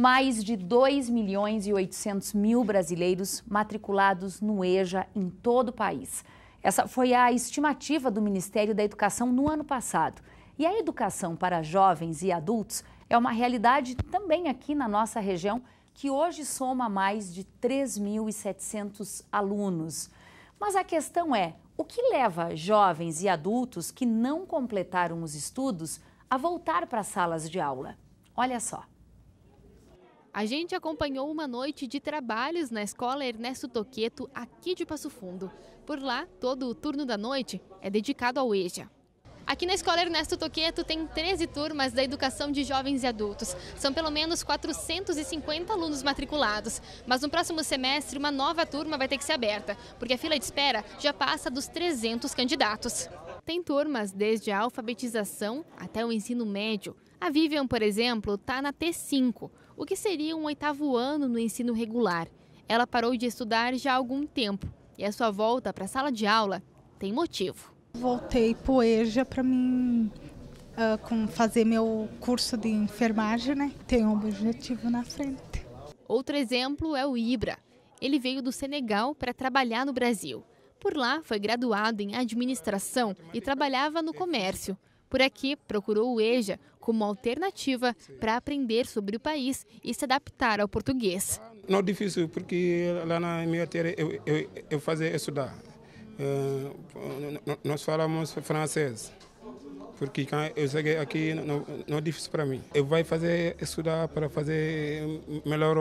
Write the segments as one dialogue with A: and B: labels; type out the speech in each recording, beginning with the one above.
A: mais de 2 milhões e 800 mil brasileiros matriculados no EJA em todo o país. Essa foi a estimativa do Ministério da Educação no ano passado. E a educação para jovens e adultos é uma realidade também aqui na nossa região, que hoje soma mais de 3.700 alunos. Mas a questão é: o que leva jovens e adultos que não completaram os estudos a voltar para as salas de aula? Olha só. A gente acompanhou uma noite de trabalhos na escola Ernesto Toqueto, aqui de Passo Fundo. Por lá, todo o turno da noite é dedicado ao EJA. Aqui na Escola Ernesto Toqueto tem 13 turmas da educação de jovens e adultos. São pelo menos 450 alunos matriculados. Mas no próximo semestre, uma nova turma vai ter que ser aberta, porque a fila de espera já passa dos 300 candidatos. Tem turmas desde a alfabetização até o ensino médio. A Vivian, por exemplo, está na T5, o que seria um oitavo ano no ensino regular. Ela parou de estudar já há algum tempo e a sua volta para a sala de aula tem motivo. Voltei para EJA para mim uh, com fazer meu curso de enfermagem, né? Tem um objetivo na frente. Outro exemplo é o Ibra. Ele veio do Senegal para trabalhar no Brasil. Por lá, foi graduado em administração e trabalhava no comércio. Por aqui, procurou o EJA como alternativa para aprender sobre o país e se adaptar ao português.
B: Não é difícil, porque lá na minha terra eu, eu, eu fazia estudar. Eh, nós falamos francês, porque quando eu cheguei aqui não, não é difícil para mim. Eu vou fazer estudar para fazer melhor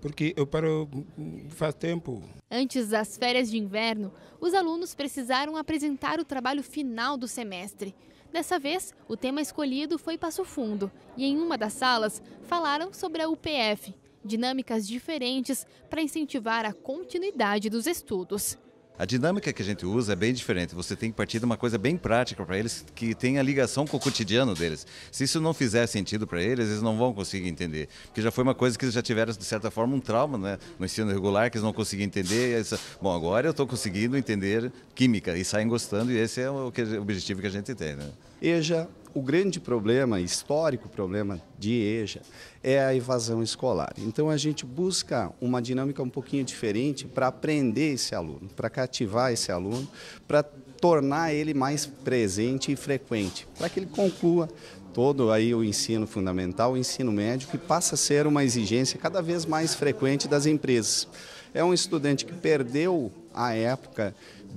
B: porque eu paro hum, faz tempo.
A: Antes das férias de inverno, os alunos precisaram apresentar o trabalho final do semestre. Dessa vez, o tema escolhido foi Passo Fundo, e em uma das salas falaram sobre a UPF, dinâmicas diferentes para incentivar a continuidade dos estudos.
B: A dinâmica que a gente usa é bem diferente. Você tem que partir de uma coisa bem prática para eles que tenha ligação com o cotidiano deles. Se isso não fizer sentido para eles, eles não vão conseguir entender. Porque já foi uma coisa que eles já tiveram, de certa forma, um trauma né? no ensino regular, que eles não conseguiam entender. Eles... Bom, agora eu estou conseguindo entender química e saem gostando, e esse é o, o objetivo que a gente tem. Né? EJA o grande problema, histórico problema de EJA, é a evasão escolar. Então a gente busca uma dinâmica um pouquinho diferente para aprender esse aluno, para cativar esse aluno, para tornar ele mais presente e frequente, para que ele conclua todo aí o ensino fundamental, o ensino médio, que passa a ser uma exigência cada vez mais frequente das empresas. É um estudante que perdeu a época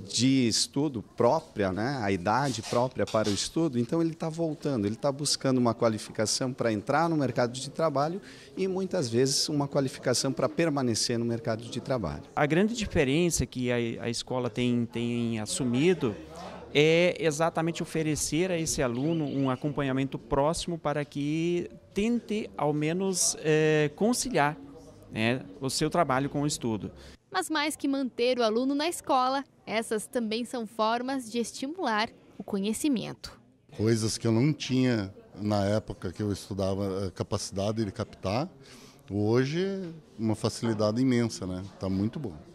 B: de estudo própria, né? a idade própria para o estudo, então ele está voltando, ele está buscando uma qualificação para entrar no mercado de trabalho e muitas vezes uma qualificação para permanecer no mercado de trabalho. A grande diferença que a, a escola tem, tem assumido é exatamente oferecer a esse aluno um acompanhamento próximo para que tente, ao menos, é, conciliar né, o seu trabalho com o estudo.
A: Mas mais que manter o aluno na escola, essas também são formas de estimular o conhecimento. Coisas que eu não tinha na época que eu estudava eh, capacidade de captar, hoje uma facilidade imensa, né? Tá muito bom.